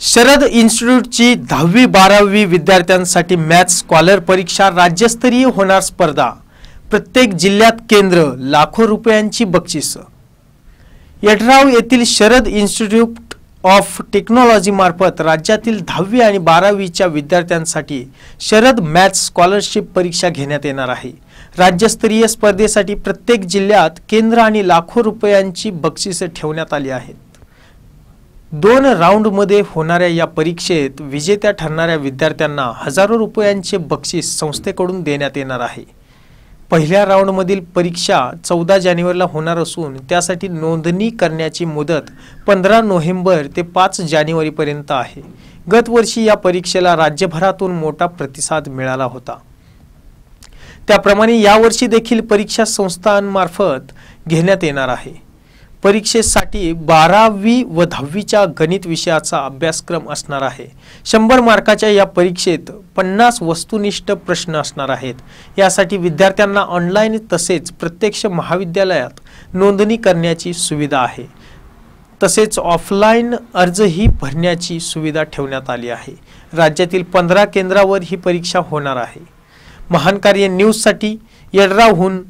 शरद इन्स्टिट्यूटची दहावी बारावी विद्यार्थ्यांसाठी मॅथ्स स्कॉलर परीक्षा राज्यस्तरीय होणार स्पर्धा प्रत्येक जिल्ह्यात केंद्र लाखो रुपयांची बक्षिस यड्राव येथील शरद इन्स्टिट्यूट ऑफ टेक्नॉलॉजीमार्फत राज्यातील दहावी आणि बारावीच्या विद्यार्थ्यांसाठी शरद मॅथ्स स्कॉलरशिप परीक्षा घेण्यात येणार आहे राज्यस्तरीय स्पर्धेसाठी प्रत्येक जिल्ह्यात केंद्र आणि लाखो रुपयांची बक्षिसे ठेवण्यात आली आहेत दोन राऊंडमध्ये होणाऱ्या या परीक्षेत विजेत्या ठरणाऱ्या विद्यार्थ्यांना हजारो रुपयांचे बक्षीस संस्थेकडून देण्यात येणार आहे पहिल्या राऊंडमधील परीक्षा चौदा जानेवारीला होणार असून त्यासाठी नोंदणी करण्याची मुदत पंधरा नोव्हेंबर ते पाच जानेवारीपर्यंत आहे गतवर्षी या परीक्षेला राज्यभरातून मोठा प्रतिसाद मिळाला होता त्याप्रमाणे यावर्षी देखील परीक्षा संस्थांमार्फत घेण्यात येणार आहे परीक्षेसाठी बारावी व दहावीच्या गणित विषयाचा अभ्यासक्रम असणार आहे शंभर मार्काच्या या परीक्षेत पन्नास वस्तुनिष्ठ प्रश्न असणार आहेत यासाठी विद्यार्थ्यांना ऑनलाईन तसेच प्रत्यक्ष महाविद्यालयात नोंदणी करण्याची सुविधा आहे तसेच ऑफलाईन अर्जही भरण्याची सुविधा ठेवण्यात आली आहे राज्यातील पंधरा केंद्रावर ही परीक्षा होणार आहे महान कार्य न्यूजसाठी येडरावहून